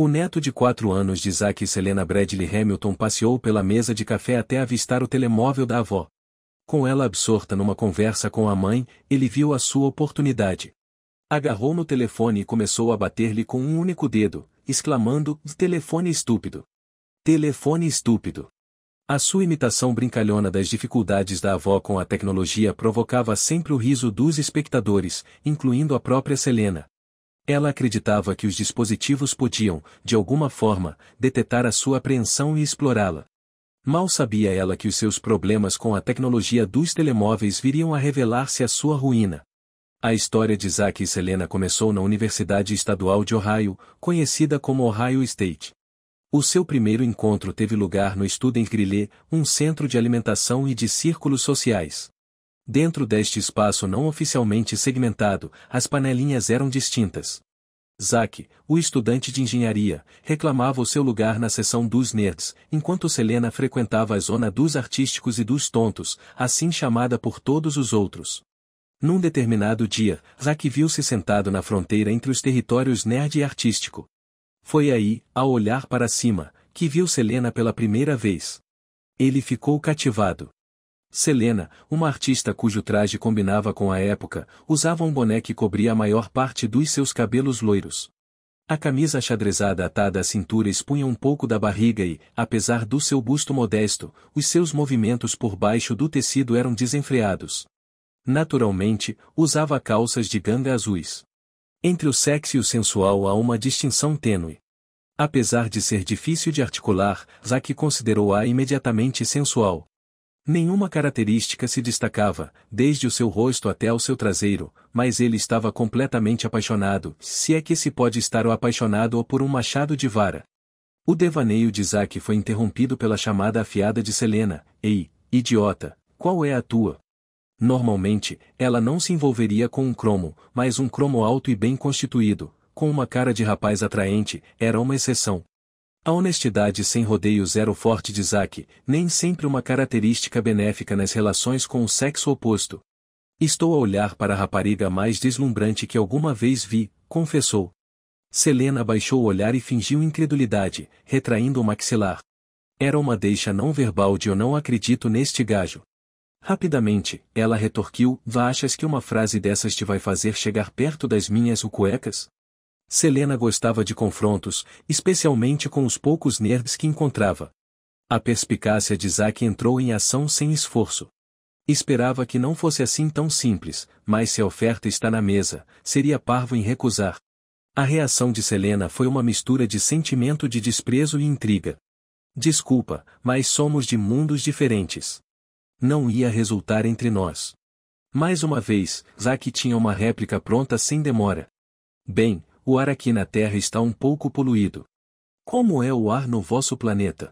O neto de quatro anos de Isaac e Selena Bradley Hamilton passeou pela mesa de café até avistar o telemóvel da avó. Com ela absorta numa conversa com a mãe, ele viu a sua oportunidade. Agarrou no telefone e começou a bater-lhe com um único dedo, exclamando: Telefone estúpido! Telefone estúpido! A sua imitação brincalhona das dificuldades da avó com a tecnologia provocava sempre o riso dos espectadores, incluindo a própria Selena. Ela acreditava que os dispositivos podiam, de alguma forma, detetar a sua apreensão e explorá-la. Mal sabia ela que os seus problemas com a tecnologia dos telemóveis viriam a revelar-se a sua ruína. A história de Isaac e Selena começou na Universidade Estadual de Ohio, conhecida como Ohio State. O seu primeiro encontro teve lugar no Student Grillet, um centro de alimentação e de círculos sociais. Dentro deste espaço não oficialmente segmentado, as panelinhas eram distintas. Zack, o estudante de engenharia, reclamava o seu lugar na seção dos nerds, enquanto Selena frequentava a zona dos artísticos e dos tontos, assim chamada por todos os outros. Num determinado dia, Zack viu-se sentado na fronteira entre os territórios nerd e artístico. Foi aí, ao olhar para cima, que viu Selena pela primeira vez. Ele ficou cativado. Selena, uma artista cujo traje combinava com a época, usava um boné que cobria a maior parte dos seus cabelos loiros. A camisa xadrezada atada à cintura expunha um pouco da barriga e, apesar do seu busto modesto, os seus movimentos por baixo do tecido eram desenfreados. Naturalmente, usava calças de ganga azuis. Entre o sexy e o sensual há uma distinção tênue. Apesar de ser difícil de articular, Zack considerou-a imediatamente sensual, Nenhuma característica se destacava, desde o seu rosto até o seu traseiro, mas ele estava completamente apaixonado, se é que se pode estar o apaixonado ou por um machado de vara. O devaneio de Isaac foi interrompido pela chamada afiada de Selena, Ei, idiota, qual é a tua? Normalmente, ela não se envolveria com um cromo, mas um cromo alto e bem constituído, com uma cara de rapaz atraente, era uma exceção, a honestidade sem rodeios era o forte de Isaac, nem sempre uma característica benéfica nas relações com o sexo oposto. Estou a olhar para a rapariga mais deslumbrante que alguma vez vi, confessou. Selena baixou o olhar e fingiu incredulidade, retraindo o maxilar. Era uma deixa não verbal de eu não acredito neste gajo. Rapidamente, ela retorquiu, vá achas que uma frase dessas te vai fazer chegar perto das minhas cuecas? Selena gostava de confrontos, especialmente com os poucos nerds que encontrava. A perspicácia de Zack entrou em ação sem esforço. Esperava que não fosse assim tão simples, mas se a oferta está na mesa, seria parvo em recusar. A reação de Selena foi uma mistura de sentimento de desprezo e intriga. Desculpa, mas somos de mundos diferentes. Não ia resultar entre nós. Mais uma vez, Zack tinha uma réplica pronta sem demora. Bem, o ar aqui na Terra está um pouco poluído. Como é o ar no vosso planeta?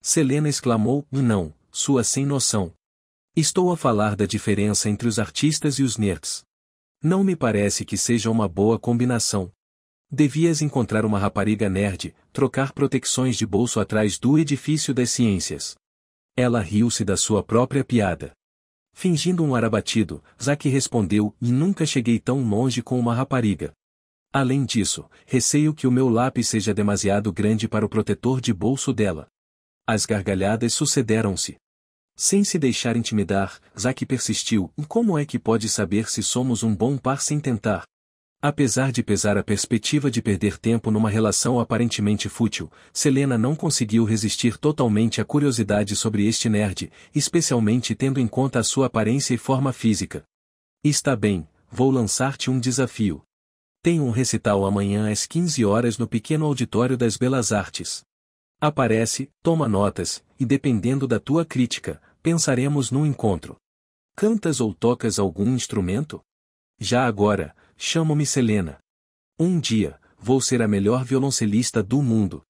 Selena exclamou, hum, não, sua sem noção. Estou a falar da diferença entre os artistas e os nerds. Não me parece que seja uma boa combinação. Devias encontrar uma rapariga nerd, trocar protecções de bolso atrás do edifício das ciências. Ela riu-se da sua própria piada. Fingindo um ar abatido, Zack respondeu, e hum, nunca cheguei tão longe com uma rapariga. Além disso, receio que o meu lápis seja demasiado grande para o protetor de bolso dela. As gargalhadas sucederam-se. Sem se deixar intimidar, Zack persistiu, como é que pode saber se somos um bom par sem tentar? Apesar de pesar a perspectiva de perder tempo numa relação aparentemente fútil, Selena não conseguiu resistir totalmente à curiosidade sobre este nerd, especialmente tendo em conta a sua aparência e forma física. Está bem, vou lançar-te um desafio. Tenho um recital amanhã às 15 horas no pequeno auditório das Belas Artes. Aparece, toma notas, e dependendo da tua crítica, pensaremos num encontro. Cantas ou tocas algum instrumento? Já agora, chamo-me Selena. Um dia, vou ser a melhor violoncelista do mundo.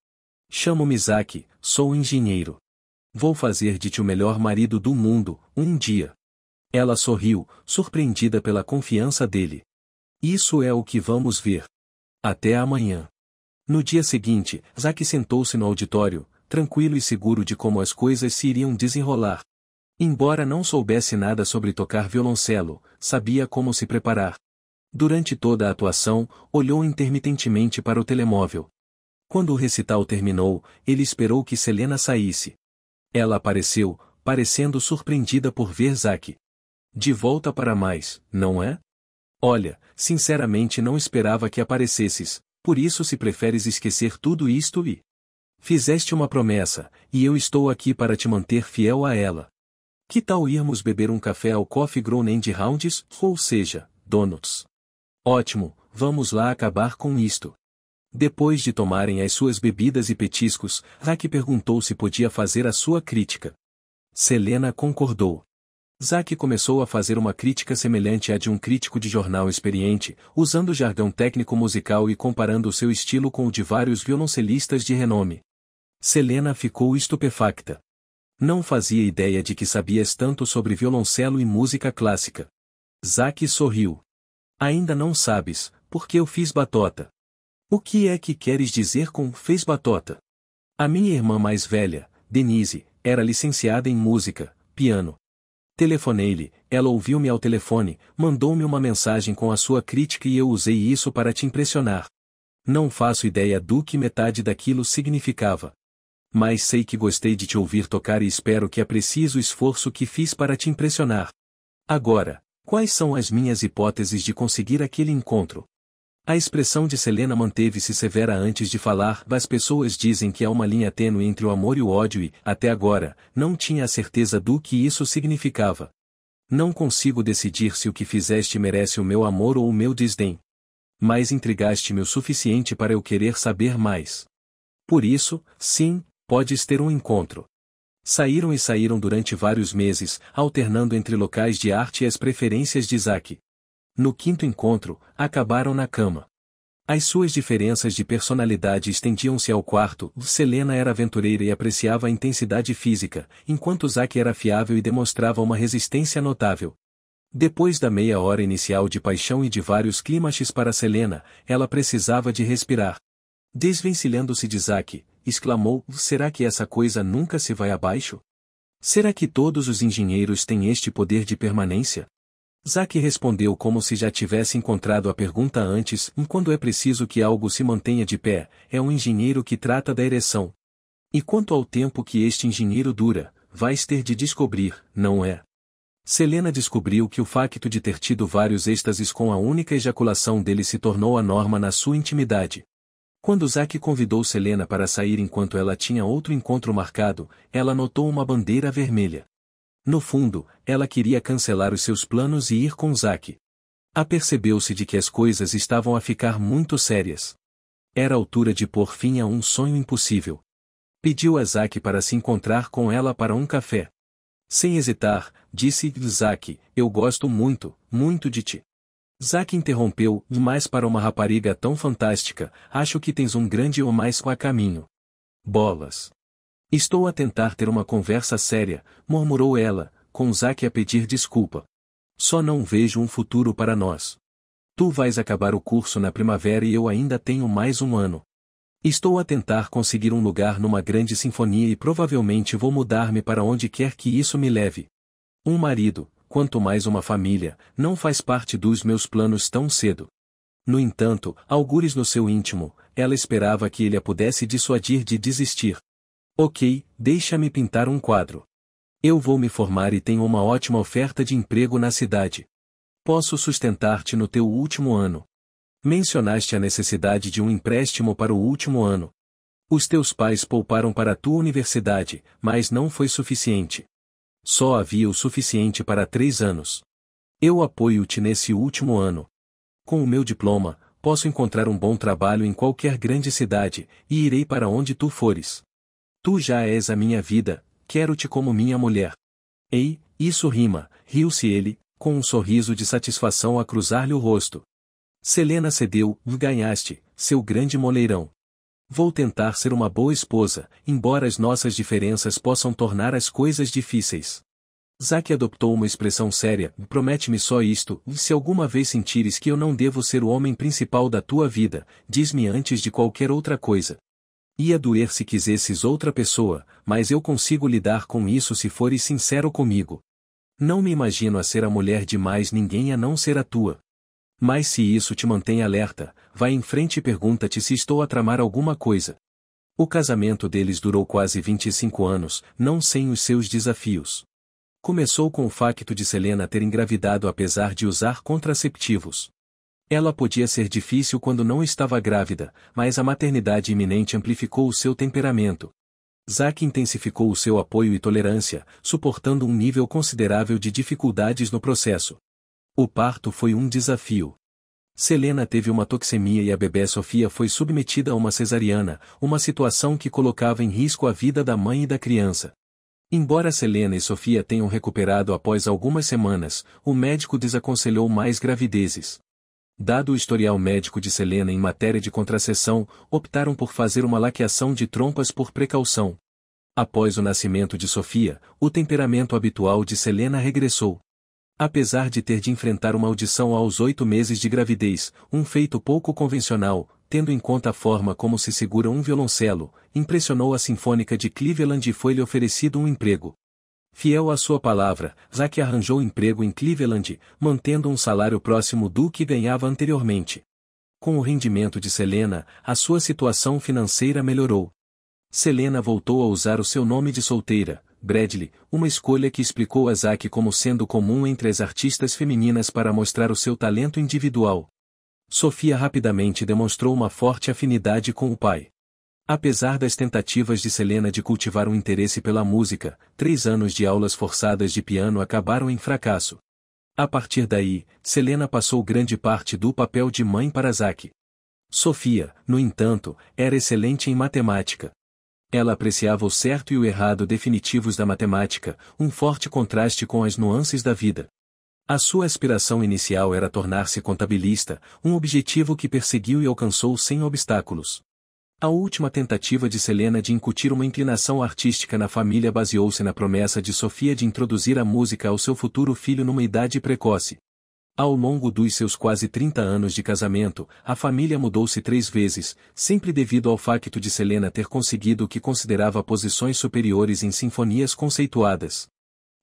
Chamo-me Isaac, sou engenheiro. Vou fazer de ti o melhor marido do mundo, um dia. Ela sorriu, surpreendida pela confiança dele. Isso é o que vamos ver. Até amanhã. No dia seguinte, Zack sentou-se no auditório, tranquilo e seguro de como as coisas se iriam desenrolar. Embora não soubesse nada sobre tocar violoncelo, sabia como se preparar. Durante toda a atuação, olhou intermitentemente para o telemóvel. Quando o recital terminou, ele esperou que Selena saísse. Ela apareceu, parecendo surpreendida por ver Zack. De volta para mais, não é? Olha, sinceramente não esperava que aparecesses, por isso se preferes esquecer tudo isto e. Fizeste uma promessa, e eu estou aqui para te manter fiel a ela. Que tal irmos beber um café ao Coffee Grown End Rounds, ou seja, Donuts? Ótimo, vamos lá acabar com isto. Depois de tomarem as suas bebidas e petiscos, Rack perguntou se podia fazer a sua crítica. Selena concordou. Zack começou a fazer uma crítica semelhante à de um crítico de jornal experiente, usando jargão técnico musical e comparando o seu estilo com o de vários violoncelistas de renome. Selena ficou estupefacta. Não fazia ideia de que sabias tanto sobre violoncelo e música clássica. Zack sorriu. Ainda não sabes, porque eu fiz batota. O que é que queres dizer com fez batota? A minha irmã mais velha, Denise, era licenciada em música, piano, Telefonei-lhe, ela ouviu-me ao telefone, mandou-me uma mensagem com a sua crítica e eu usei isso para te impressionar. Não faço ideia do que metade daquilo significava. Mas sei que gostei de te ouvir tocar e espero que aprecies o esforço que fiz para te impressionar. Agora, quais são as minhas hipóteses de conseguir aquele encontro? A expressão de Selena manteve-se severa antes de falar. mas pessoas dizem que há uma linha tênue entre o amor e o ódio e, até agora, não tinha a certeza do que isso significava. Não consigo decidir se o que fizeste merece o meu amor ou o meu desdém. Mas intrigaste-me o suficiente para eu querer saber mais. Por isso, sim, podes ter um encontro. Saíram e saíram durante vários meses, alternando entre locais de arte e as preferências de Isaac no quinto encontro, acabaram na cama. As suas diferenças de personalidade estendiam-se ao quarto, Selena era aventureira e apreciava a intensidade física, enquanto Zack era fiável e demonstrava uma resistência notável. Depois da meia hora inicial de paixão e de vários clímaxes para Selena, ela precisava de respirar. Desvencilhando-se de Zack, exclamou, será que essa coisa nunca se vai abaixo? Será que todos os engenheiros têm este poder de permanência? Zaque respondeu como se já tivesse encontrado a pergunta antes, hum, quando é preciso que algo se mantenha de pé, é um engenheiro que trata da ereção. E quanto ao tempo que este engenheiro dura, vais ter de descobrir, não é? Selena descobriu que o facto de ter tido vários êxtases com a única ejaculação dele se tornou a norma na sua intimidade. Quando Zack convidou Selena para sair enquanto ela tinha outro encontro marcado, ela notou uma bandeira vermelha. No fundo, ela queria cancelar os seus planos e ir com Zack. Apercebeu-se de que as coisas estavam a ficar muito sérias. Era altura de pôr fim a um sonho impossível. Pediu a Zack para se encontrar com ela para um café. Sem hesitar, disse Zack, eu gosto muito, muito de ti. Zack interrompeu, mas para uma rapariga tão fantástica, acho que tens um grande ou mais a caminho. Bolas. Estou a tentar ter uma conversa séria, murmurou ela, com Zack a pedir desculpa. Só não vejo um futuro para nós. Tu vais acabar o curso na primavera e eu ainda tenho mais um ano. Estou a tentar conseguir um lugar numa grande sinfonia e provavelmente vou mudar-me para onde quer que isso me leve. Um marido, quanto mais uma família, não faz parte dos meus planos tão cedo. No entanto, algures no seu íntimo, ela esperava que ele a pudesse dissuadir de desistir. Ok, deixa-me pintar um quadro. Eu vou me formar e tenho uma ótima oferta de emprego na cidade. Posso sustentar-te no teu último ano. Mencionaste a necessidade de um empréstimo para o último ano. Os teus pais pouparam para a tua universidade, mas não foi suficiente. Só havia o suficiente para três anos. Eu apoio-te nesse último ano. Com o meu diploma, posso encontrar um bom trabalho em qualquer grande cidade, e irei para onde tu fores. Tu já és a minha vida, quero-te como minha mulher. Ei, isso rima, riu-se ele, com um sorriso de satisfação a cruzar-lhe o rosto. Selena cedeu, ganhaste, seu grande moleirão. Vou tentar ser uma boa esposa, embora as nossas diferenças possam tornar as coisas difíceis. Zack adoptou uma expressão séria, promete-me só isto, se alguma vez sentires que eu não devo ser o homem principal da tua vida, diz-me antes de qualquer outra coisa. Ia doer se quisesses outra pessoa, mas eu consigo lidar com isso se fores sincero comigo. Não me imagino a ser a mulher de mais ninguém a não ser a tua. Mas se isso te mantém alerta, vai em frente e pergunta-te se estou a tramar alguma coisa. O casamento deles durou quase 25 anos, não sem os seus desafios. Começou com o facto de Selena ter engravidado apesar de usar contraceptivos. Ela podia ser difícil quando não estava grávida, mas a maternidade iminente amplificou o seu temperamento. Zack intensificou o seu apoio e tolerância, suportando um nível considerável de dificuldades no processo. O parto foi um desafio. Selena teve uma toxemia e a bebê Sofia foi submetida a uma cesariana, uma situação que colocava em risco a vida da mãe e da criança. Embora Selena e Sofia tenham recuperado após algumas semanas, o médico desaconselhou mais gravidezes. Dado o historial médico de Selena em matéria de contracessão, optaram por fazer uma laqueação de trompas por precaução. Após o nascimento de Sofia, o temperamento habitual de Selena regressou. Apesar de ter de enfrentar uma audição aos oito meses de gravidez, um feito pouco convencional, tendo em conta a forma como se segura um violoncelo, impressionou a Sinfônica de Cleveland e foi-lhe oferecido um emprego. Fiel à sua palavra, Zack arranjou emprego em Cleveland, mantendo um salário próximo do que ganhava anteriormente. Com o rendimento de Selena, a sua situação financeira melhorou. Selena voltou a usar o seu nome de solteira, Bradley, uma escolha que explicou a Zack como sendo comum entre as artistas femininas para mostrar o seu talento individual. Sofia rapidamente demonstrou uma forte afinidade com o pai. Apesar das tentativas de Selena de cultivar um interesse pela música, três anos de aulas forçadas de piano acabaram em fracasso. A partir daí, Selena passou grande parte do papel de mãe para Zack. Sofia, no entanto, era excelente em matemática. Ela apreciava o certo e o errado definitivos da matemática, um forte contraste com as nuances da vida. A sua aspiração inicial era tornar-se contabilista, um objetivo que perseguiu e alcançou sem obstáculos. A última tentativa de Selena de incutir uma inclinação artística na família baseou-se na promessa de Sofia de introduzir a música ao seu futuro filho numa idade precoce. Ao longo dos seus quase 30 anos de casamento, a família mudou-se três vezes, sempre devido ao facto de Selena ter conseguido o que considerava posições superiores em sinfonias conceituadas.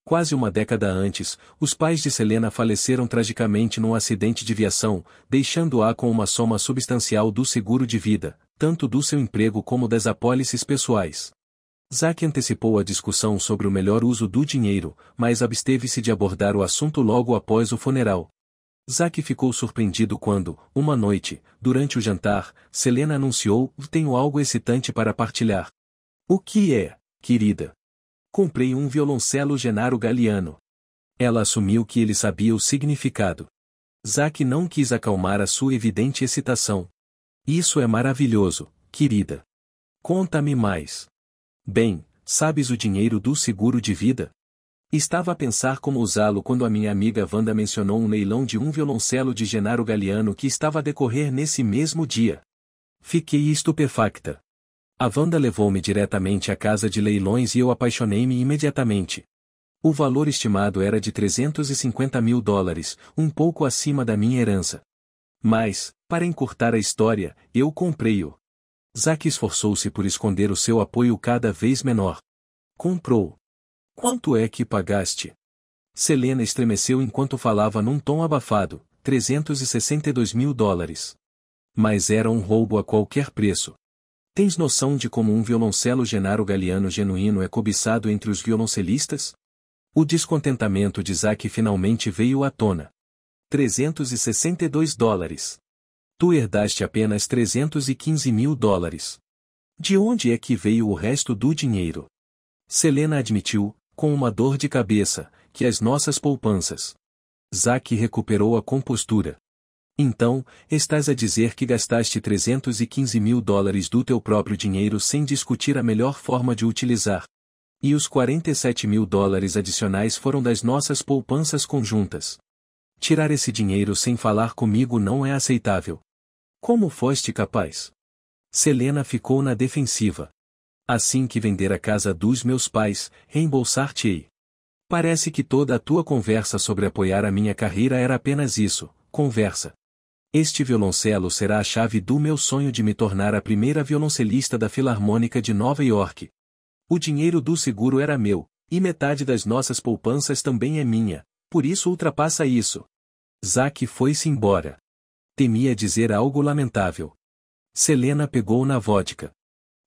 Quase uma década antes, os pais de Selena faleceram tragicamente num acidente de viação, deixando-a com uma soma substancial do seguro de vida, tanto do seu emprego como das apólices pessoais. Zack antecipou a discussão sobre o melhor uso do dinheiro, mas absteve-se de abordar o assunto logo após o funeral. Zack ficou surpreendido quando, uma noite, durante o jantar, Selena anunciou: Tenho algo excitante para partilhar. O que é, querida? Comprei um violoncelo Genaro Galiano. Ela assumiu que ele sabia o significado. Zack não quis acalmar a sua evidente excitação. Isso é maravilhoso, querida. Conta-me mais. Bem, sabes o dinheiro do seguro de vida? Estava a pensar como usá-lo quando a minha amiga Wanda mencionou um leilão de um violoncelo de Genaro Galeano que estava a decorrer nesse mesmo dia. Fiquei estupefacta. A Wanda levou-me diretamente à casa de leilões e eu apaixonei-me imediatamente. O valor estimado era de 350 mil dólares, um pouco acima da minha herança. Mas, para encurtar a história, eu comprei-o. Zack esforçou-se por esconder o seu apoio cada vez menor. Comprou. Quanto é que pagaste? Selena estremeceu enquanto falava num tom abafado, 362 mil dólares. Mas era um roubo a qualquer preço. Tens noção de como um violoncelo Genaro Galiano genuíno é cobiçado entre os violoncelistas? O descontentamento de Zack finalmente veio à tona. 362 dólares. Tu herdaste apenas 315 mil dólares. De onde é que veio o resto do dinheiro? Selena admitiu, com uma dor de cabeça, que as nossas poupanças. Zack recuperou a compostura. Então, estás a dizer que gastaste 315 mil dólares do teu próprio dinheiro sem discutir a melhor forma de utilizar. E os 47 mil dólares adicionais foram das nossas poupanças conjuntas. Tirar esse dinheiro sem falar comigo não é aceitável. Como foste capaz? Selena ficou na defensiva. Assim que vender a casa dos meus pais, reembolsar-te-ei. Parece que toda a tua conversa sobre apoiar a minha carreira era apenas isso, conversa. Este violoncelo será a chave do meu sonho de me tornar a primeira violoncelista da Filarmônica de Nova York. O dinheiro do seguro era meu, e metade das nossas poupanças também é minha, por isso ultrapassa isso. Zack foi-se embora. Temia dizer algo lamentável. Selena pegou na vodka.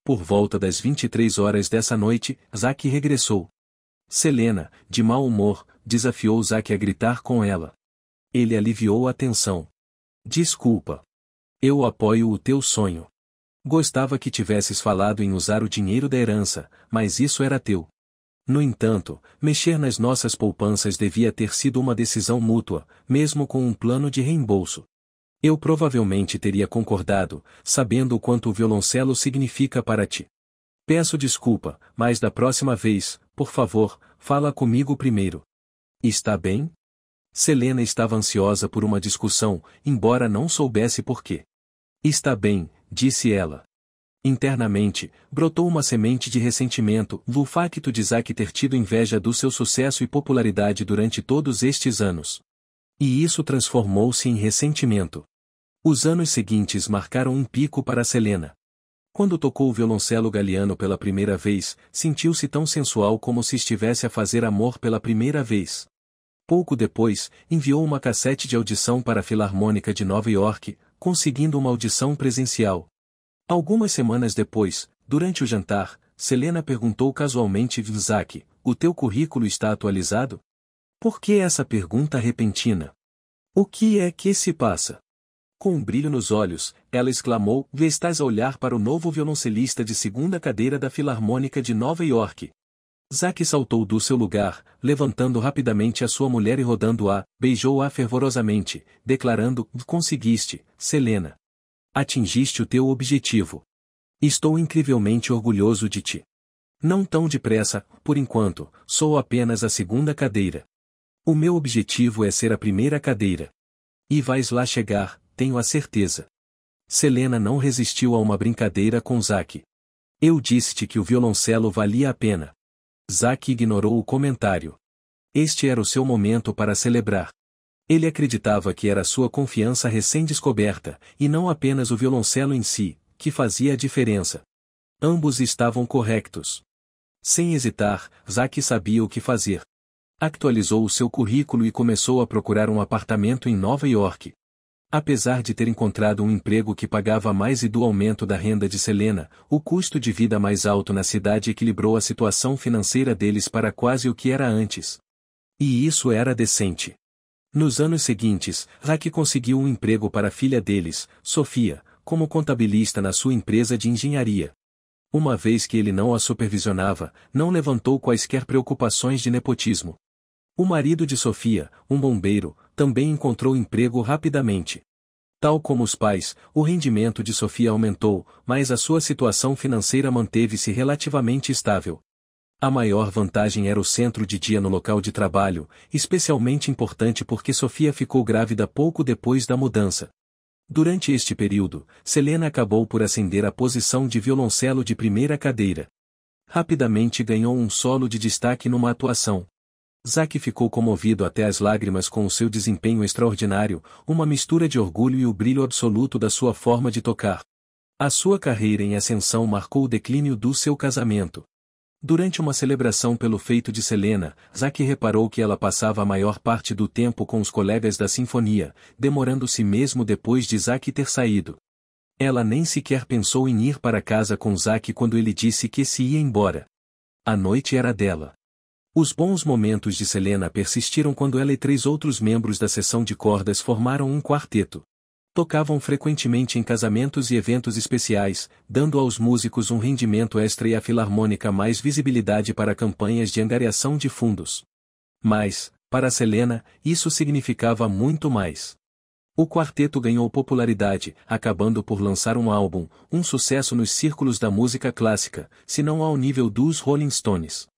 Por volta das 23 horas dessa noite, Zack regressou. Selena, de mau humor, desafiou Zack a gritar com ela. Ele aliviou a tensão. Desculpa. Eu apoio o teu sonho. Gostava que tivesses falado em usar o dinheiro da herança, mas isso era teu. No entanto, mexer nas nossas poupanças devia ter sido uma decisão mútua, mesmo com um plano de reembolso. Eu provavelmente teria concordado, sabendo o quanto o violoncelo significa para ti. Peço desculpa, mas da próxima vez, por favor, fala comigo primeiro. Está bem? Selena estava ansiosa por uma discussão, embora não soubesse por quê. Está bem, disse ela. Internamente, brotou uma semente de ressentimento do facto de Zack ter tido inveja do seu sucesso e popularidade durante todos estes anos. E isso transformou-se em ressentimento. Os anos seguintes marcaram um pico para Selena. Quando tocou o violoncelo galiano pela primeira vez, sentiu-se tão sensual como se estivesse a fazer amor pela primeira vez. Pouco depois, enviou uma cassete de audição para a Filarmônica de Nova York, conseguindo uma audição presencial. Algumas semanas depois, durante o jantar, Selena perguntou casualmente Vilzac, o teu currículo está atualizado? Por que essa pergunta repentina? O que é que se passa? Com um brilho nos olhos, ela exclamou: Estás a olhar para o novo violoncelista de segunda cadeira da Filarmônica de Nova York. Zack saltou do seu lugar, levantando rapidamente a sua mulher e rodando-a, beijou-a fervorosamente, declarando: Conseguiste, Selena. Atingiste o teu objetivo. Estou incrivelmente orgulhoso de ti. Não tão depressa, por enquanto, sou apenas a segunda cadeira. O meu objetivo é ser a primeira cadeira. E vais lá chegar, tenho a certeza. Selena não resistiu a uma brincadeira com Zack. Eu disse-te que o violoncelo valia a pena. Zack ignorou o comentário. Este era o seu momento para celebrar. Ele acreditava que era sua confiança recém-descoberta, e não apenas o violoncelo em si, que fazia a diferença. Ambos estavam corretos. Sem hesitar, Zack sabia o que fazer. Actualizou o seu currículo e começou a procurar um apartamento em Nova York. Apesar de ter encontrado um emprego que pagava mais e do aumento da renda de Selena, o custo de vida mais alto na cidade equilibrou a situação financeira deles para quase o que era antes. E isso era decente. Nos anos seguintes, Rack conseguiu um emprego para a filha deles, Sofia, como contabilista na sua empresa de engenharia. Uma vez que ele não a supervisionava, não levantou quaisquer preocupações de nepotismo. O marido de Sofia, um bombeiro, também encontrou emprego rapidamente. Tal como os pais, o rendimento de Sofia aumentou, mas a sua situação financeira manteve-se relativamente estável. A maior vantagem era o centro de dia no local de trabalho, especialmente importante porque Sofia ficou grávida pouco depois da mudança. Durante este período, Selena acabou por ascender à posição de violoncelo de primeira cadeira. Rapidamente ganhou um solo de destaque numa atuação. Zack ficou comovido até as lágrimas com o seu desempenho extraordinário, uma mistura de orgulho e o brilho absoluto da sua forma de tocar. A sua carreira em ascensão marcou o declínio do seu casamento. Durante uma celebração pelo feito de Selena, Zack reparou que ela passava a maior parte do tempo com os colegas da sinfonia, demorando-se mesmo depois de Zack ter saído. Ela nem sequer pensou em ir para casa com Zack quando ele disse que se ia embora. A noite era dela. Os bons momentos de Selena persistiram quando ela e três outros membros da seção de cordas formaram um quarteto. Tocavam frequentemente em casamentos e eventos especiais, dando aos músicos um rendimento extra e à filarmônica mais visibilidade para campanhas de angariação de fundos. Mas, para Selena, isso significava muito mais. O quarteto ganhou popularidade, acabando por lançar um álbum, um sucesso nos círculos da música clássica, se não ao nível dos Rolling Stones.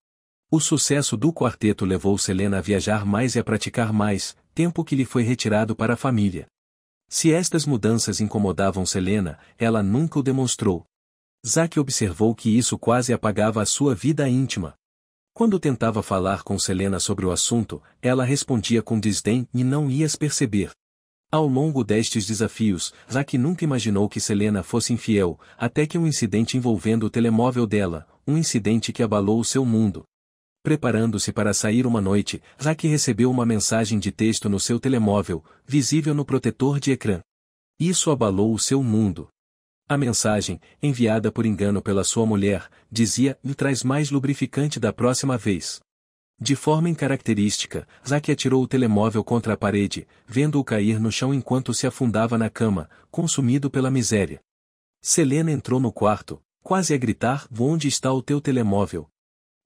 O sucesso do quarteto levou Selena a viajar mais e a praticar mais, tempo que lhe foi retirado para a família. Se estas mudanças incomodavam Selena, ela nunca o demonstrou. Zack observou que isso quase apagava a sua vida íntima. Quando tentava falar com Selena sobre o assunto, ela respondia com desdém e não ias perceber. Ao longo destes desafios, Zack nunca imaginou que Selena fosse infiel, até que um incidente envolvendo o telemóvel dela, um incidente que abalou o seu mundo, Preparando-se para sair uma noite, Zack recebeu uma mensagem de texto no seu telemóvel, visível no protetor de ecrã. Isso abalou o seu mundo. A mensagem, enviada por engano pela sua mulher, dizia: "Me traz mais lubrificante da próxima vez". De forma incaracterística, Zack atirou o telemóvel contra a parede, vendo-o cair no chão enquanto se afundava na cama, consumido pela miséria. Selena entrou no quarto, quase a gritar: Onde está o teu telemóvel,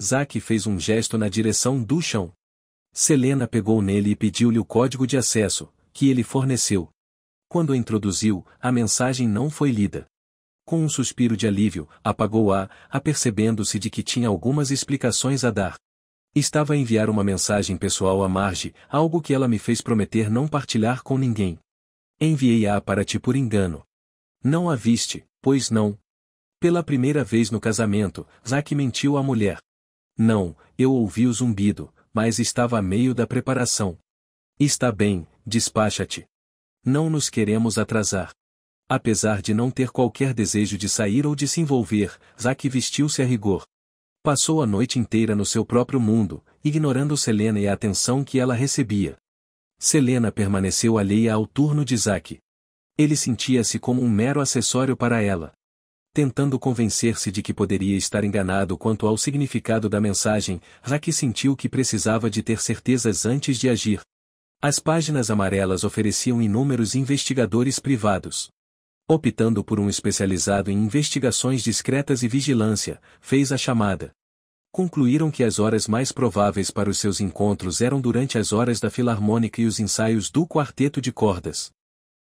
Zack fez um gesto na direção do chão. Selena pegou nele e pediu-lhe o código de acesso, que ele forneceu. Quando introduziu, a mensagem não foi lida. Com um suspiro de alívio, apagou-a, apercebendo-se de que tinha algumas explicações a dar. Estava a enviar uma mensagem pessoal a Marge, algo que ela me fez prometer não partilhar com ninguém. Enviei-a para ti por engano. Não a viste, pois não. Pela primeira vez no casamento, Zack mentiu à mulher. Não, eu ouvi o zumbido, mas estava a meio da preparação. Está bem, despacha-te. Não nos queremos atrasar. Apesar de não ter qualquer desejo de sair ou de se envolver, Zack vestiu-se a rigor. Passou a noite inteira no seu próprio mundo, ignorando Selena e a atenção que ela recebia. Selena permaneceu alheia ao turno de Zack. Ele sentia-se como um mero acessório para ela tentando convencer-se de que poderia estar enganado quanto ao significado da mensagem, Raki sentiu que precisava de ter certezas antes de agir. As páginas amarelas ofereciam inúmeros investigadores privados. Optando por um especializado em investigações discretas e vigilância, fez a chamada. Concluíram que as horas mais prováveis para os seus encontros eram durante as horas da Filarmônica e os ensaios do quarteto de cordas.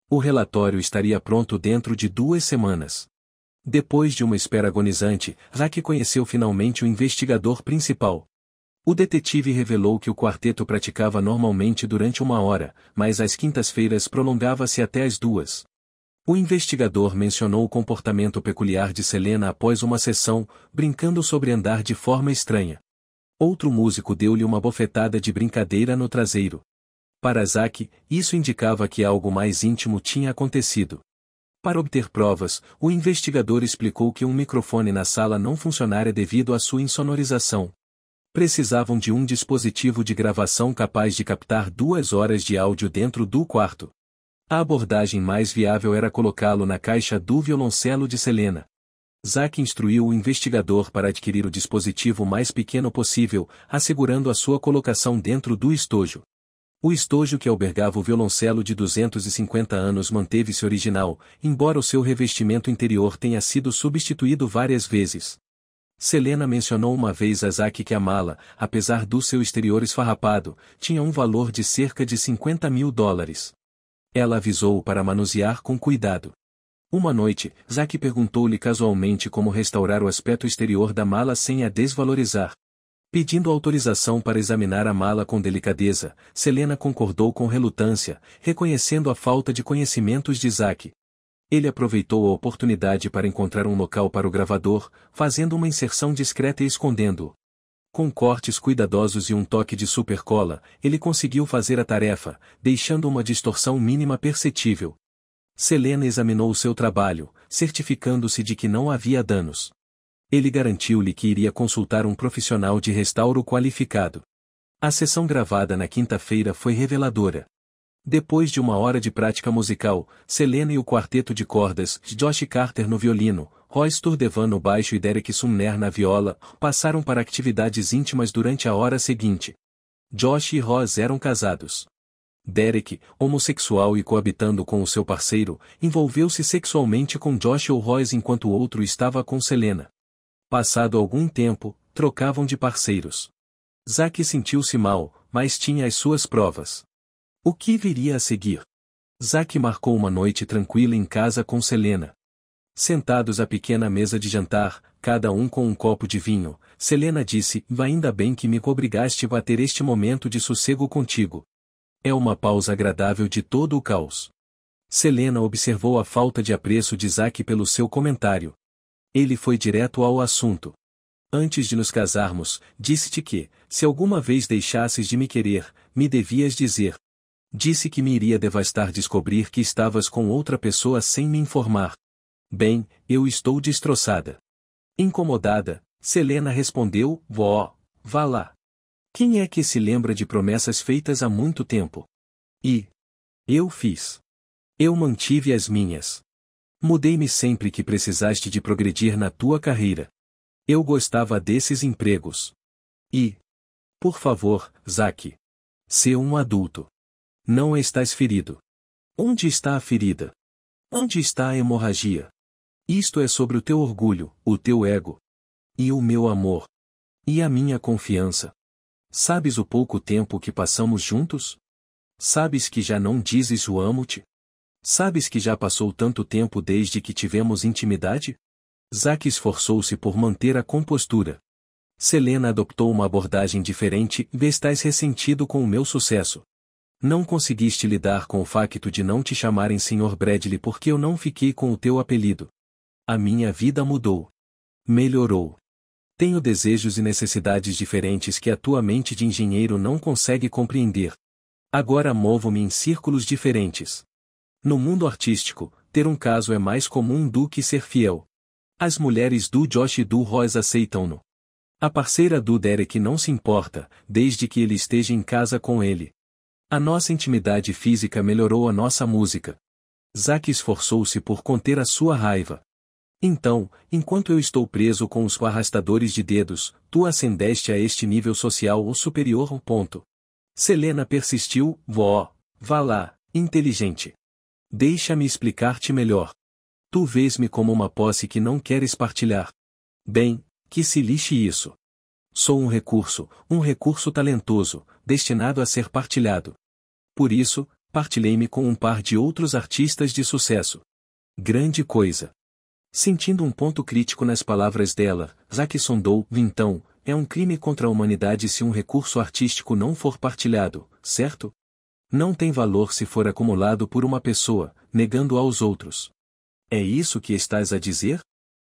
O relatório estaria pronto dentro de duas semanas. Depois de uma espera agonizante, Zack conheceu finalmente o investigador principal. O detetive revelou que o quarteto praticava normalmente durante uma hora, mas às quintas-feiras prolongava-se até às duas. O investigador mencionou o comportamento peculiar de Selena após uma sessão, brincando sobre andar de forma estranha. Outro músico deu-lhe uma bofetada de brincadeira no traseiro. Para Zack, isso indicava que algo mais íntimo tinha acontecido. Para obter provas, o investigador explicou que um microfone na sala não funcionara devido à sua insonorização. Precisavam de um dispositivo de gravação capaz de captar duas horas de áudio dentro do quarto. A abordagem mais viável era colocá-lo na caixa do violoncelo de Selena. Zack instruiu o investigador para adquirir o dispositivo mais pequeno possível, assegurando a sua colocação dentro do estojo. O estojo que albergava o violoncelo de 250 anos manteve-se original, embora o seu revestimento interior tenha sido substituído várias vezes. Selena mencionou uma vez a Zack que a mala, apesar do seu exterior esfarrapado, tinha um valor de cerca de 50 mil dólares. Ela avisou-o para manusear com cuidado. Uma noite, Zack perguntou-lhe casualmente como restaurar o aspecto exterior da mala sem a desvalorizar. Pedindo autorização para examinar a mala com delicadeza, Selena concordou com relutância, reconhecendo a falta de conhecimentos de Isaac. Ele aproveitou a oportunidade para encontrar um local para o gravador, fazendo uma inserção discreta e escondendo-o. Com cortes cuidadosos e um toque de supercola, ele conseguiu fazer a tarefa, deixando uma distorção mínima perceptível. Selena examinou o seu trabalho, certificando-se de que não havia danos. Ele garantiu-lhe que iria consultar um profissional de restauro qualificado. A sessão gravada na quinta-feira foi reveladora. Depois de uma hora de prática musical, Selena e o quarteto de cordas, Josh Carter no violino, Roy Sturdevan no baixo e Derek Sumner na viola, passaram para atividades íntimas durante a hora seguinte. Josh e Ross eram casados. Derek, homossexual e coabitando com o seu parceiro, envolveu-se sexualmente com Josh ou Royce enquanto o outro estava com Selena. Passado algum tempo, trocavam de parceiros. Zack sentiu-se mal, mas tinha as suas provas. O que viria a seguir? Zack marcou uma noite tranquila em casa com Selena. Sentados à pequena mesa de jantar, cada um com um copo de vinho, Selena disse: Ainda bem que me obrigaste a ter este momento de sossego contigo. É uma pausa agradável de todo o caos. Selena observou a falta de apreço de Zack pelo seu comentário. Ele foi direto ao assunto. Antes de nos casarmos, disse-te que, se alguma vez deixasses de me querer, me devias dizer. Disse que me iria devastar descobrir que estavas com outra pessoa sem me informar. Bem, eu estou destroçada. Incomodada, Selena respondeu: Vó, vá lá. Quem é que se lembra de promessas feitas há muito tempo? E eu fiz. Eu mantive as minhas. Mudei-me sempre que precisaste de progredir na tua carreira. Eu gostava desses empregos. E, por favor, Zaque, se um adulto. Não estás ferido. Onde está a ferida? Onde está a hemorragia? Isto é sobre o teu orgulho, o teu ego. E o meu amor. E a minha confiança. Sabes o pouco tempo que passamos juntos? Sabes que já não dizes o amo-te? Sabes que já passou tanto tempo desde que tivemos intimidade? Zack esforçou-se por manter a compostura. Selena adoptou uma abordagem diferente e estás ressentido com o meu sucesso. Não conseguiste lidar com o facto de não te chamarem Sr. Bradley porque eu não fiquei com o teu apelido. A minha vida mudou. Melhorou. Tenho desejos e necessidades diferentes que a tua mente de engenheiro não consegue compreender. Agora movo-me em círculos diferentes. No mundo artístico, ter um caso é mais comum do que ser fiel. As mulheres do Josh e do Royce aceitam-no. A parceira do Derek não se importa, desde que ele esteja em casa com ele. A nossa intimidade física melhorou a nossa música. Zack esforçou-se por conter a sua raiva. Então, enquanto eu estou preso com os arrastadores de dedos, tu ascendeste a este nível social ou superior ao ponto. Selena persistiu, vó, vá lá, inteligente. Deixa-me explicar-te melhor. Tu vês-me como uma posse que não queres partilhar. Bem, que se lixe isso. Sou um recurso, um recurso talentoso, destinado a ser partilhado. Por isso, partilhei-me com um par de outros artistas de sucesso. Grande coisa. Sentindo um ponto crítico nas palavras dela, Zack sondou, então, é um crime contra a humanidade se um recurso artístico não for partilhado, certo? não tem valor se for acumulado por uma pessoa, negando aos outros. É isso que estás a dizer?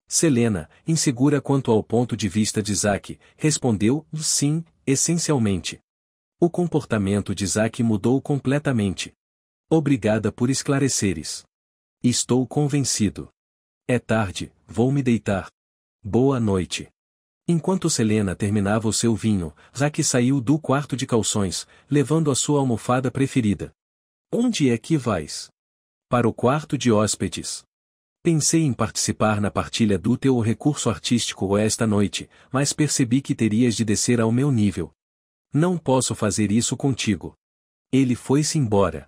Selena, insegura quanto ao ponto de vista de Isaac, respondeu: sim, essencialmente. O comportamento de Isaac mudou completamente. Obrigada por esclareceres. Estou convencido. É tarde, vou me deitar. Boa noite. Enquanto Selena terminava o seu vinho, Zack saiu do quarto de calções, levando a sua almofada preferida. Onde é que vais? Para o quarto de hóspedes. Pensei em participar na partilha do teu recurso artístico esta noite, mas percebi que terias de descer ao meu nível. Não posso fazer isso contigo. Ele foi-se embora.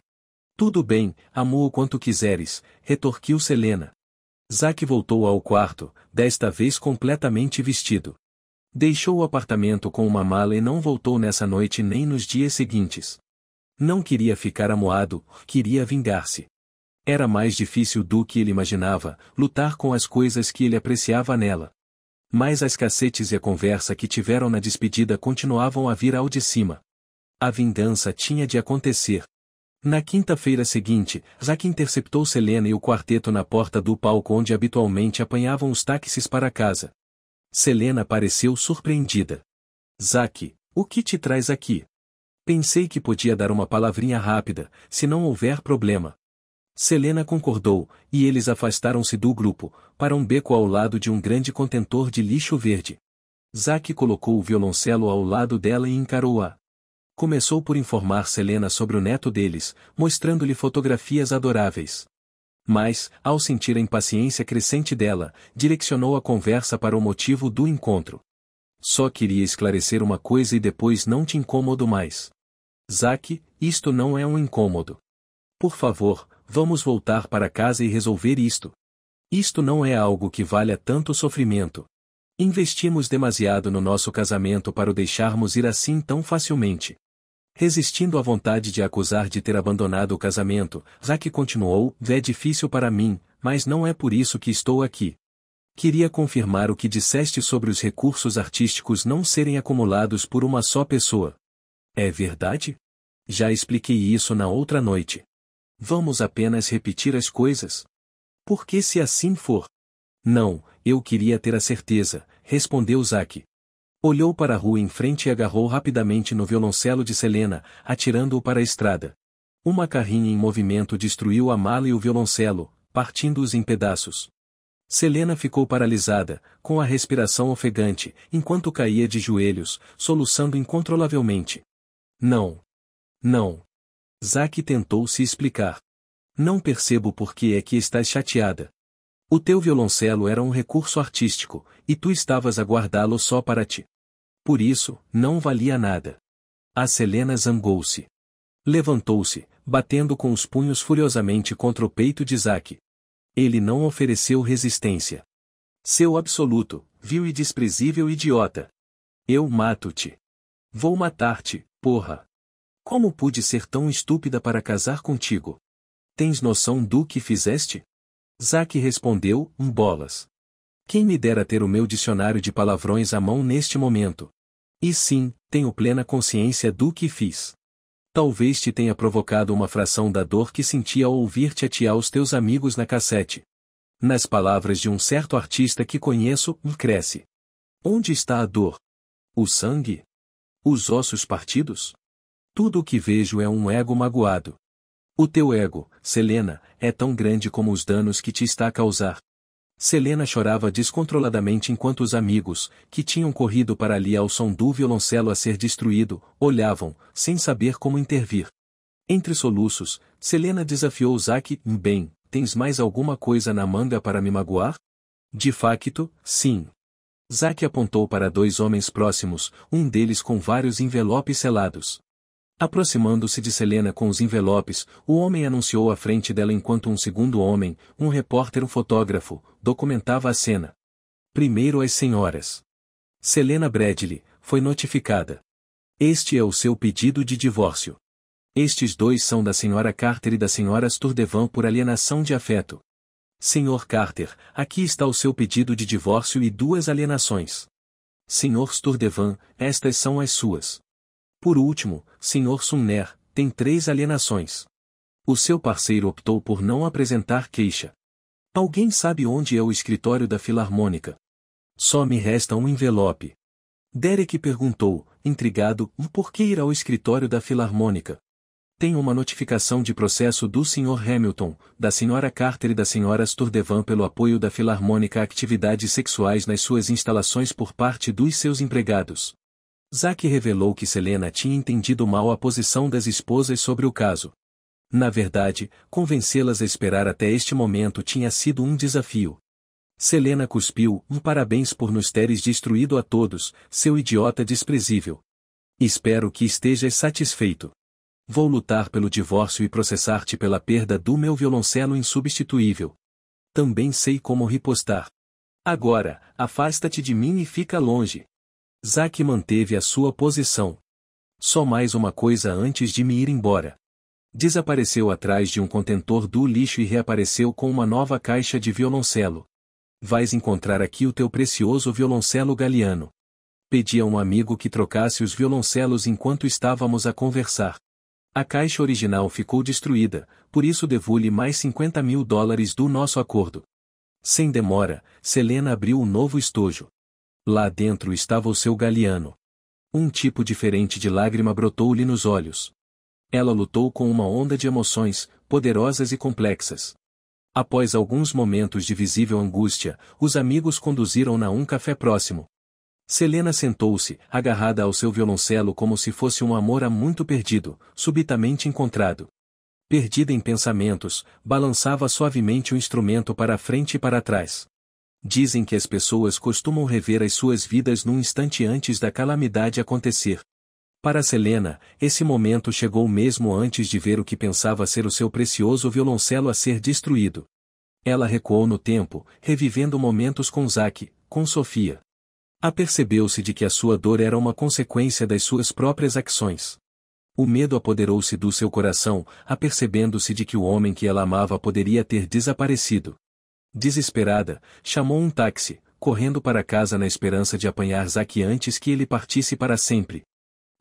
Tudo bem, amo o quanto quiseres, retorquiu Selena. Zack voltou ao quarto, desta vez completamente vestido. Deixou o apartamento com uma mala e não voltou nessa noite nem nos dias seguintes. Não queria ficar amoado, queria vingar-se. Era mais difícil do que ele imaginava, lutar com as coisas que ele apreciava nela. Mas as cacetes e a conversa que tiveram na despedida continuavam a vir ao de cima. A vingança tinha de acontecer. Na quinta-feira seguinte, Zack interceptou Selena e o quarteto na porta do palco onde habitualmente apanhavam os táxis para casa. Selena pareceu surpreendida. Zack, o que te traz aqui? Pensei que podia dar uma palavrinha rápida, se não houver problema. Selena concordou, e eles afastaram-se do grupo, para um beco ao lado de um grande contentor de lixo verde. Zack colocou o violoncelo ao lado dela e encarou-a. Começou por informar Selena sobre o neto deles, mostrando-lhe fotografias adoráveis. Mas, ao sentir a impaciência crescente dela, direcionou a conversa para o motivo do encontro. Só queria esclarecer uma coisa e depois não te incomodo mais. Zack, isto não é um incômodo. Por favor, vamos voltar para casa e resolver isto. Isto não é algo que valha tanto sofrimento. Investimos demasiado no nosso casamento para o deixarmos ir assim tão facilmente. Resistindo à vontade de acusar de ter abandonado o casamento, Zack continuou: É difícil para mim, mas não é por isso que estou aqui. Queria confirmar o que disseste sobre os recursos artísticos não serem acumulados por uma só pessoa. É verdade? Já expliquei isso na outra noite. Vamos apenas repetir as coisas? Porque se assim for? Não, eu queria ter a certeza, respondeu Zack. Olhou para a rua em frente e agarrou rapidamente no violoncelo de Selena, atirando-o para a estrada. Uma carrinha em movimento destruiu a mala e o violoncelo, partindo-os em pedaços. Selena ficou paralisada, com a respiração ofegante, enquanto caía de joelhos, soluçando incontrolavelmente. Não. Não. Zack tentou se explicar. Não percebo por que é que estás chateada. O teu violoncelo era um recurso artístico, e tu estavas a guardá-lo só para ti. Por isso, não valia nada. A Selena zangou-se. Levantou-se, batendo com os punhos furiosamente contra o peito de Isaac. Ele não ofereceu resistência. Seu absoluto, vil e desprezível idiota. Eu mato-te. Vou matar-te, porra. Como pude ser tão estúpida para casar contigo? Tens noção do que fizeste? Zack respondeu, um bolas. Quem me dera ter o meu dicionário de palavrões à mão neste momento. E sim, tenho plena consciência do que fiz. Talvez te tenha provocado uma fração da dor que senti ao ouvir te atear os teus amigos na cassete. Nas palavras de um certo artista que conheço, cresce. Onde está a dor? O sangue? Os ossos partidos? Tudo o que vejo é um ego magoado. O teu ego, Selena, é tão grande como os danos que te está a causar. Selena chorava descontroladamente enquanto os amigos, que tinham corrido para ali ao som do violoncelo a ser destruído, olhavam, sem saber como intervir. Entre soluços, Selena desafiou Zack, bem, tens mais alguma coisa na manga para me magoar? De facto, sim. Zack apontou para dois homens próximos, um deles com vários envelopes selados. Aproximando-se de Selena com os envelopes, o homem anunciou à frente dela enquanto um segundo homem, um repórter um fotógrafo, documentava a cena. Primeiro as senhoras. Selena Bradley, foi notificada. Este é o seu pedido de divórcio. Estes dois são da senhora Carter e da senhora Sturdevan por alienação de afeto. Senhor Carter, aqui está o seu pedido de divórcio e duas alienações. Senhor Sturdevan, estas são as suas. Por último, Senhor Sumner, tem três alienações. O seu parceiro optou por não apresentar queixa. Alguém sabe onde é o escritório da Filarmônica? Só me resta um envelope. Derek perguntou, intrigado, por que ir ao escritório da Filarmônica? Tenho uma notificação de processo do Sr. Hamilton, da Sra. Carter e da Sra. Sturdevan pelo apoio da Filarmônica a atividades sexuais nas suas instalações por parte dos seus empregados. Zack revelou que Selena tinha entendido mal a posição das esposas sobre o caso. Na verdade, convencê-las a esperar até este momento tinha sido um desafio. Selena cuspiu, um parabéns por nos teres destruído a todos, seu idiota desprezível. Espero que estejas satisfeito. Vou lutar pelo divórcio e processar-te pela perda do meu violoncelo insubstituível. Também sei como ripostar. Agora, afasta-te de mim e fica longe. Zack manteve a sua posição. Só mais uma coisa antes de me ir embora. Desapareceu atrás de um contentor do lixo e reapareceu com uma nova caixa de violoncelo. Vais encontrar aqui o teu precioso violoncelo galiano. Pedi a um amigo que trocasse os violoncelos enquanto estávamos a conversar. A caixa original ficou destruída, por isso devo-lhe mais 50 mil dólares do nosso acordo. Sem demora, Selena abriu o um novo estojo. Lá dentro estava o seu galeano. Um tipo diferente de lágrima brotou-lhe nos olhos. Ela lutou com uma onda de emoções, poderosas e complexas. Após alguns momentos de visível angústia, os amigos conduziram-na a um café próximo. Selena sentou-se, agarrada ao seu violoncelo como se fosse um amor há muito perdido, subitamente encontrado. Perdida em pensamentos, balançava suavemente o instrumento para frente e para trás. Dizem que as pessoas costumam rever as suas vidas num instante antes da calamidade acontecer. Para Selena, esse momento chegou mesmo antes de ver o que pensava ser o seu precioso violoncelo a ser destruído. Ela recuou no tempo, revivendo momentos com Zack, com Sofia. Apercebeu-se de que a sua dor era uma consequência das suas próprias ações. O medo apoderou-se do seu coração, apercebendo-se de que o homem que ela amava poderia ter desaparecido. Desesperada, chamou um táxi, correndo para casa na esperança de apanhar Zack antes que ele partisse para sempre.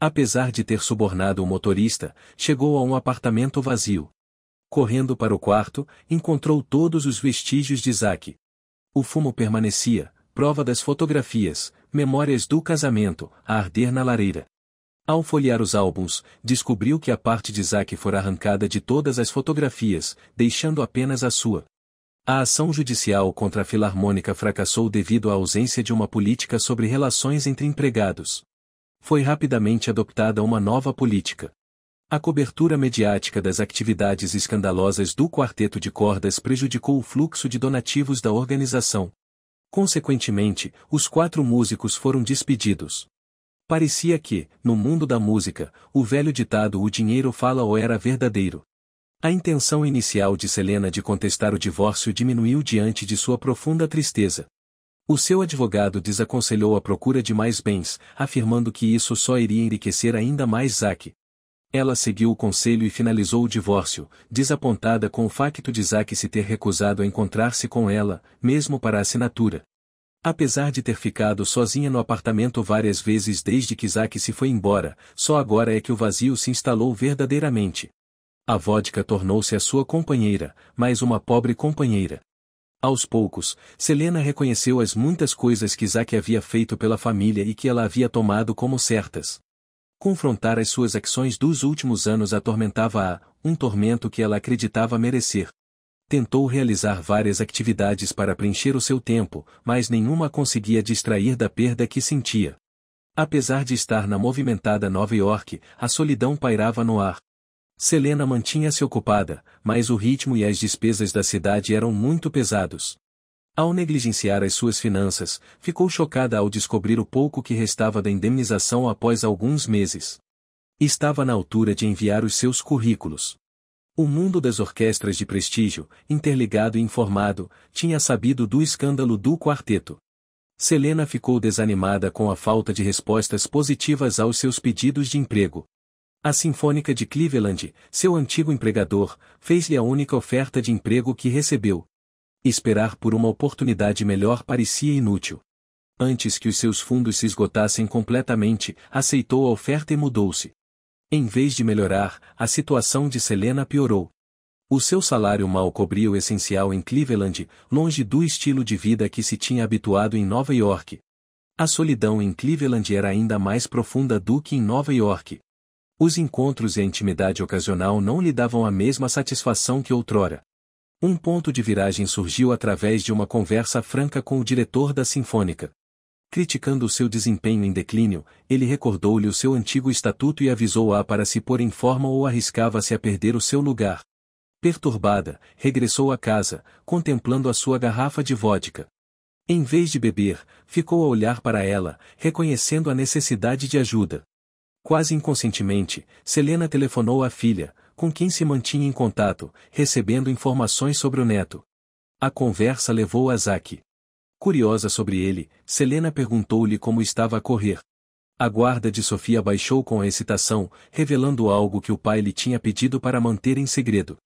Apesar de ter subornado o motorista, chegou a um apartamento vazio. Correndo para o quarto, encontrou todos os vestígios de Isaac. O fumo permanecia, prova das fotografias, memórias do casamento, a arder na lareira. Ao folhear os álbuns, descobriu que a parte de Isaac fora arrancada de todas as fotografias, deixando apenas a sua. A ação judicial contra a Filarmônica fracassou devido à ausência de uma política sobre relações entre empregados. Foi rapidamente adoptada uma nova política. A cobertura mediática das atividades escandalosas do quarteto de cordas prejudicou o fluxo de donativos da organização. Consequentemente, os quatro músicos foram despedidos. Parecia que, no mundo da música, o velho ditado o dinheiro fala ou era verdadeiro. A intenção inicial de Selena de contestar o divórcio diminuiu diante de sua profunda tristeza. O seu advogado desaconselhou a procura de mais bens, afirmando que isso só iria enriquecer ainda mais Zack. Ela seguiu o conselho e finalizou o divórcio, desapontada com o facto de Zack se ter recusado a encontrar-se com ela, mesmo para a assinatura. Apesar de ter ficado sozinha no apartamento várias vezes desde que Zack se foi embora, só agora é que o vazio se instalou verdadeiramente. A vodka tornou-se a sua companheira, mas uma pobre companheira. Aos poucos, Selena reconheceu as muitas coisas que Zack havia feito pela família e que ela havia tomado como certas. Confrontar as suas ações dos últimos anos atormentava-a, um tormento que ela acreditava merecer. Tentou realizar várias atividades para preencher o seu tempo, mas nenhuma conseguia distrair da perda que sentia. Apesar de estar na movimentada Nova York, a solidão pairava no ar. Selena mantinha-se ocupada, mas o ritmo e as despesas da cidade eram muito pesados. Ao negligenciar as suas finanças, ficou chocada ao descobrir o pouco que restava da indenização após alguns meses. Estava na altura de enviar os seus currículos. O mundo das orquestras de prestígio, interligado e informado, tinha sabido do escândalo do quarteto. Selena ficou desanimada com a falta de respostas positivas aos seus pedidos de emprego. A Sinfônica de Cleveland, seu antigo empregador, fez-lhe a única oferta de emprego que recebeu. Esperar por uma oportunidade melhor parecia inútil. Antes que os seus fundos se esgotassem completamente, aceitou a oferta e mudou-se. Em vez de melhorar, a situação de Selena piorou. O seu salário mal cobria o essencial em Cleveland, longe do estilo de vida que se tinha habituado em Nova York. A solidão em Cleveland era ainda mais profunda do que em Nova York. Os encontros e a intimidade ocasional não lhe davam a mesma satisfação que outrora. Um ponto de viragem surgiu através de uma conversa franca com o diretor da Sinfônica. Criticando o seu desempenho em declínio, ele recordou-lhe o seu antigo estatuto e avisou-a para se pôr em forma ou arriscava-se a perder o seu lugar. Perturbada, regressou a casa, contemplando a sua garrafa de vodka. Em vez de beber, ficou a olhar para ela, reconhecendo a necessidade de ajuda. Quase inconscientemente, Selena telefonou à filha, com quem se mantinha em contato, recebendo informações sobre o neto. A conversa levou a Zack. Curiosa sobre ele, Selena perguntou-lhe como estava a correr. A guarda de Sofia baixou com a excitação, revelando algo que o pai lhe tinha pedido para manter em segredo.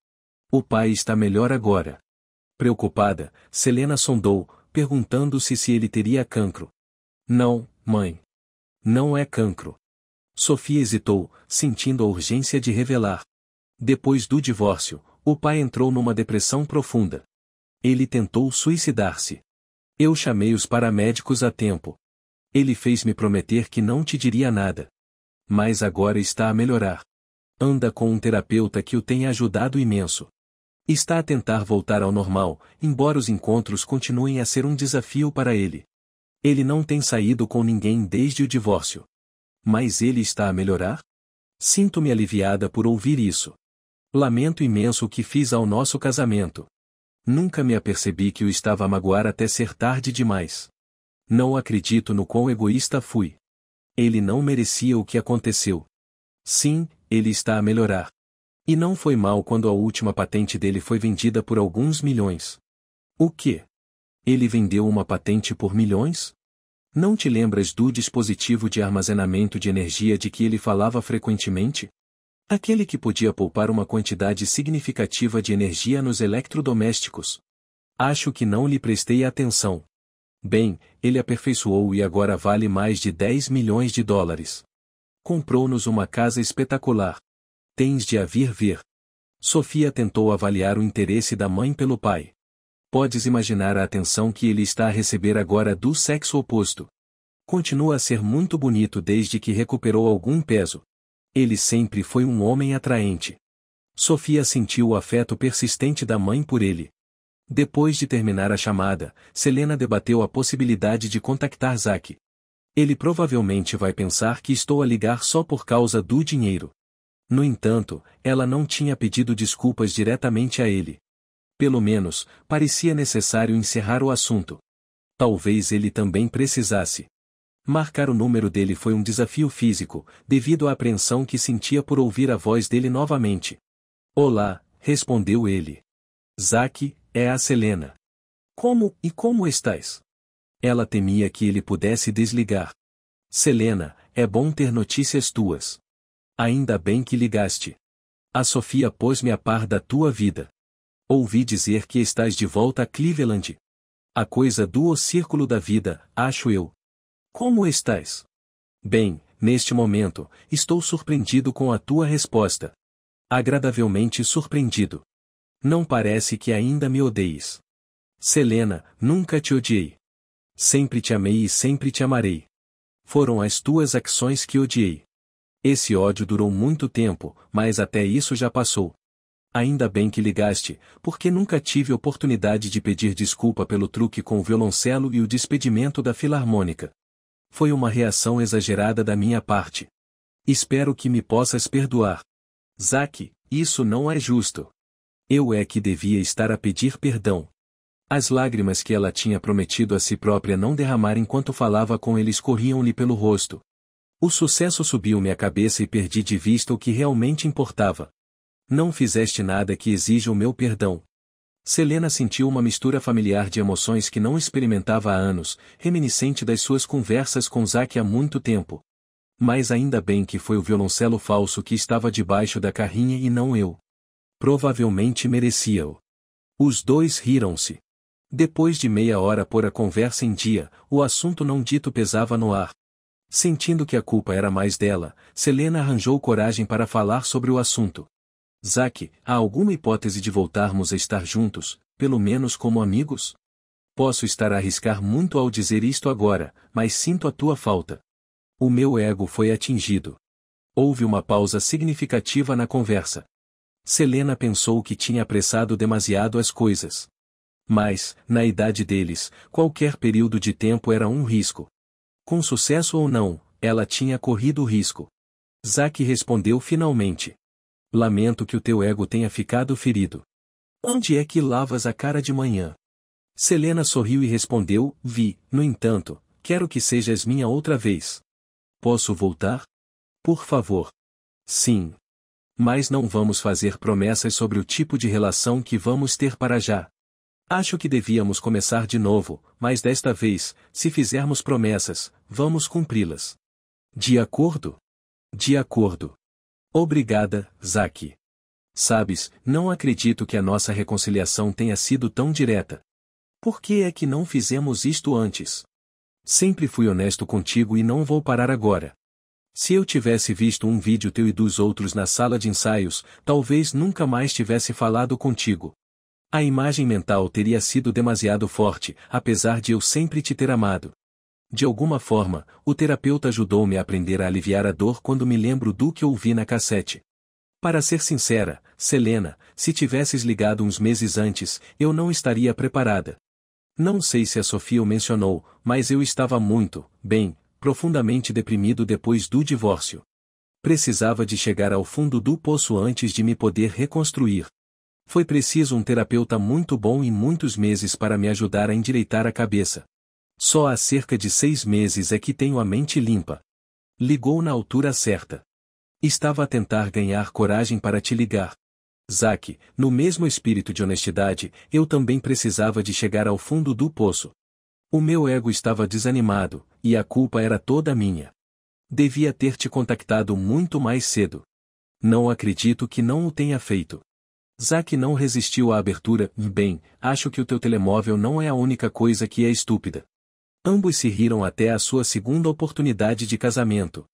O pai está melhor agora. Preocupada, Selena sondou, perguntando-se se ele teria cancro. Não, mãe. Não é cancro. Sofia hesitou, sentindo a urgência de revelar. Depois do divórcio, o pai entrou numa depressão profunda. Ele tentou suicidar-se. Eu chamei os paramédicos a tempo. Ele fez-me prometer que não te diria nada. Mas agora está a melhorar. Anda com um terapeuta que o tem ajudado imenso. Está a tentar voltar ao normal, embora os encontros continuem a ser um desafio para ele. Ele não tem saído com ninguém desde o divórcio. Mas ele está a melhorar? Sinto-me aliviada por ouvir isso. Lamento imenso o que fiz ao nosso casamento. Nunca me apercebi que o estava a magoar até ser tarde demais. Não acredito no quão egoísta fui. Ele não merecia o que aconteceu. Sim, ele está a melhorar. E não foi mal quando a última patente dele foi vendida por alguns milhões. O que? Ele vendeu uma patente por milhões? Não te lembras do dispositivo de armazenamento de energia de que ele falava frequentemente? Aquele que podia poupar uma quantidade significativa de energia nos eletrodomésticos. Acho que não lhe prestei atenção. Bem, ele aperfeiçoou e agora vale mais de 10 milhões de dólares. Comprou-nos uma casa espetacular. Tens de a vir vir. Sofia tentou avaliar o interesse da mãe pelo pai podes imaginar a atenção que ele está a receber agora do sexo oposto. Continua a ser muito bonito desde que recuperou algum peso. Ele sempre foi um homem atraente. Sofia sentiu o afeto persistente da mãe por ele. Depois de terminar a chamada, Selena debateu a possibilidade de contactar Zack. Ele provavelmente vai pensar que estou a ligar só por causa do dinheiro. No entanto, ela não tinha pedido desculpas diretamente a ele. Pelo menos, parecia necessário encerrar o assunto. Talvez ele também precisasse. Marcar o número dele foi um desafio físico, devido à apreensão que sentia por ouvir a voz dele novamente. Olá, respondeu ele. Zack, é a Selena. Como e como estás? Ela temia que ele pudesse desligar. Selena, é bom ter notícias tuas. Ainda bem que ligaste. A Sofia pôs-me a par da tua vida. Ouvi dizer que estás de volta a Cleveland. A coisa do círculo da vida, acho eu. Como estás? Bem, neste momento, estou surpreendido com a tua resposta. Agradavelmente surpreendido. Não parece que ainda me odeies. Selena, nunca te odiei. Sempre te amei e sempre te amarei. Foram as tuas ações que odiei. Esse ódio durou muito tempo, mas até isso já passou. Ainda bem que ligaste, porque nunca tive oportunidade de pedir desculpa pelo truque com o violoncelo e o despedimento da filarmônica. Foi uma reação exagerada da minha parte. Espero que me possas perdoar. Zack, isso não é justo. Eu é que devia estar a pedir perdão. As lágrimas que ela tinha prometido a si própria não derramar enquanto falava com ele escorriam-lhe pelo rosto. O sucesso subiu-me à cabeça e perdi de vista o que realmente importava. Não fizeste nada que exija o meu perdão. Selena sentiu uma mistura familiar de emoções que não experimentava há anos, reminiscente das suas conversas com Zack há muito tempo. Mas ainda bem que foi o violoncelo falso que estava debaixo da carrinha e não eu. Provavelmente merecia-o. Os dois riram-se. Depois de meia hora por a conversa em dia, o assunto não dito pesava no ar. Sentindo que a culpa era mais dela, Selena arranjou coragem para falar sobre o assunto. Zack, há alguma hipótese de voltarmos a estar juntos, pelo menos como amigos? Posso estar a arriscar muito ao dizer isto agora, mas sinto a tua falta. O meu ego foi atingido. Houve uma pausa significativa na conversa. Selena pensou que tinha apressado demasiado as coisas. Mas, na idade deles, qualquer período de tempo era um risco. Com sucesso ou não, ela tinha corrido o risco. Zack respondeu finalmente. Lamento que o teu ego tenha ficado ferido. Onde é que lavas a cara de manhã? Selena sorriu e respondeu: Vi, no entanto, quero que sejas minha outra vez. Posso voltar? Por favor. Sim. Mas não vamos fazer promessas sobre o tipo de relação que vamos ter para já. Acho que devíamos começar de novo, mas desta vez, se fizermos promessas, vamos cumpri-las. De acordo? De acordo. Obrigada, Zack. Sabes, não acredito que a nossa reconciliação tenha sido tão direta. Por que é que não fizemos isto antes? Sempre fui honesto contigo e não vou parar agora. Se eu tivesse visto um vídeo teu e dos outros na sala de ensaios, talvez nunca mais tivesse falado contigo. A imagem mental teria sido demasiado forte, apesar de eu sempre te ter amado. De alguma forma, o terapeuta ajudou-me a aprender a aliviar a dor quando me lembro do que ouvi na cassete. Para ser sincera, Selena, se tivesses ligado uns meses antes, eu não estaria preparada. Não sei se a Sofia o mencionou, mas eu estava muito, bem, profundamente deprimido depois do divórcio. Precisava de chegar ao fundo do poço antes de me poder reconstruir. Foi preciso um terapeuta muito bom e muitos meses para me ajudar a endireitar a cabeça. Só há cerca de seis meses é que tenho a mente limpa. Ligou na altura certa. Estava a tentar ganhar coragem para te ligar. Zack, no mesmo espírito de honestidade, eu também precisava de chegar ao fundo do poço. O meu ego estava desanimado, e a culpa era toda minha. Devia ter te contactado muito mais cedo. Não acredito que não o tenha feito. Zack não resistiu à abertura, bem, acho que o teu telemóvel não é a única coisa que é estúpida. Ambos se riram até a sua segunda oportunidade de casamento.